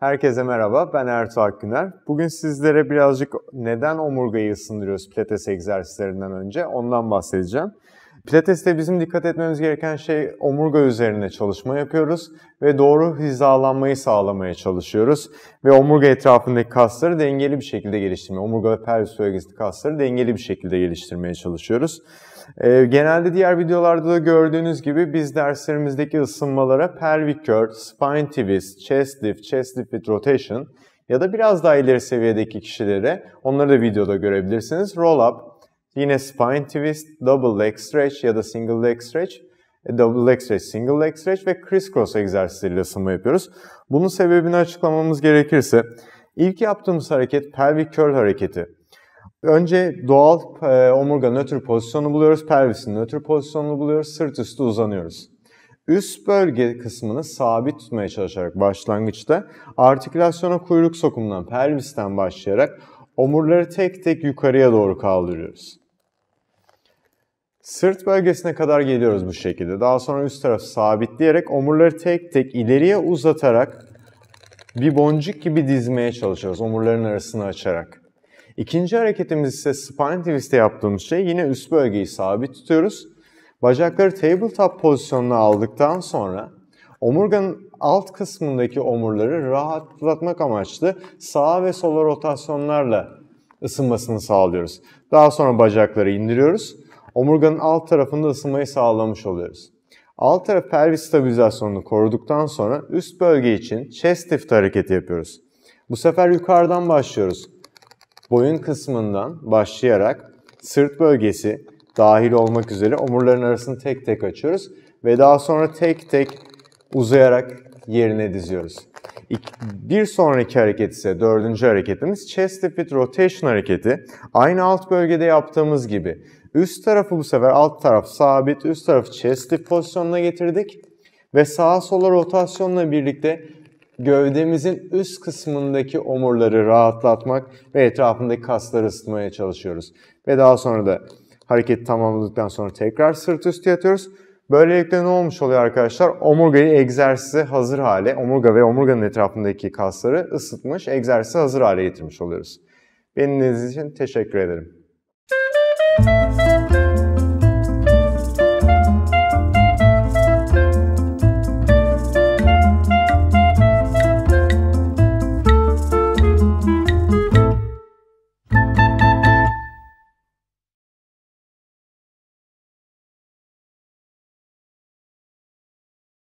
Herkese merhaba, ben Ertuğ Akgüner. Bugün sizlere birazcık neden omurgayı ısındırıyoruz pilates egzersizlerinden önce ondan bahsedeceğim. Pilates'te bizim dikkat etmemiz gereken şey omurga üzerine çalışma yapıyoruz ve doğru hizalanmayı sağlamaya çalışıyoruz. Ve omurga etrafındaki kasları dengeli bir şekilde geliştirmeye, omurga ve pelvis bölgesindeki kasları dengeli bir şekilde geliştirmeye çalışıyoruz. E, genelde diğer videolarda da gördüğünüz gibi biz derslerimizdeki ısınmalara pelvic curl, spine twist, chest lift, chest lift with rotation ya da biraz daha ileri seviyedeki kişilere, onları da videoda görebilirsiniz. Roll up, yine spine twist, double leg stretch ya da single leg stretch e, double leg stretch, single leg stretch ve crisscross egzersizleriyle ısınma yapıyoruz. Bunun sebebini açıklamamız gerekirse ilk yaptığımız hareket pelvic curl hareketi. Önce doğal e, omurga nötr pozisyonu buluyoruz. pervis'in nötr pozisyonunu buluyoruz. Sırt üstü uzanıyoruz. Üst bölge kısmını sabit tutmaya çalışarak başlangıçta artikülasyona kuyruk sokumundan pervis'ten başlayarak omurları tek tek yukarıya doğru kaldırıyoruz. Sırt bölgesine kadar geliyoruz bu şekilde. Daha sonra üst tarafı sabitleyerek omurları tek tek ileriye uzatarak bir boncuk gibi dizmeye çalışıyoruz omurların arasını açarak. İkinci hareketimiz ise spine twist'te yaptığımız şey yine üst bölgeyi sabit tutuyoruz. Bacakları tabletop pozisyonuna aldıktan sonra omurganın alt kısmındaki omurları rahatlatmak amaçlı sağa ve sola rotasyonlarla ısınmasını sağlıyoruz. Daha sonra bacakları indiriyoruz. Omurganın alt tarafında ısınmayı sağlamış oluyoruz. Alt taraf pelvis stabilizasyonunu koruduktan sonra üst bölge için chest lift hareketi yapıyoruz. Bu sefer yukarıdan başlıyoruz boyun kısmından başlayarak sırt bölgesi dahil olmak üzere omurların arasını tek tek açıyoruz ve daha sonra tek tek uzayarak yerine diziyoruz. Bir sonraki hareket ise dördüncü hareketimiz chest to pit rotation hareketi. Aynı alt bölgede yaptığımız gibi üst tarafı bu sefer alt taraf sabit, üst tarafı chest dip pozisyonuna getirdik ve sağa sola rotasyonla birlikte gövdemizin üst kısmındaki omurları rahatlatmak ve etrafındaki kasları ısıtmaya çalışıyoruz. Ve daha sonra da hareketi tamamladıktan sonra tekrar sırt üstü yatıyoruz. Böylelikle ne olmuş oluyor arkadaşlar? Omurgayı egzersize hazır hale, omurga ve omurganın etrafındaki kasları ısıtmış, egzersize hazır hale getirmiş oluyoruz. Benim için teşekkür ederim. Müzik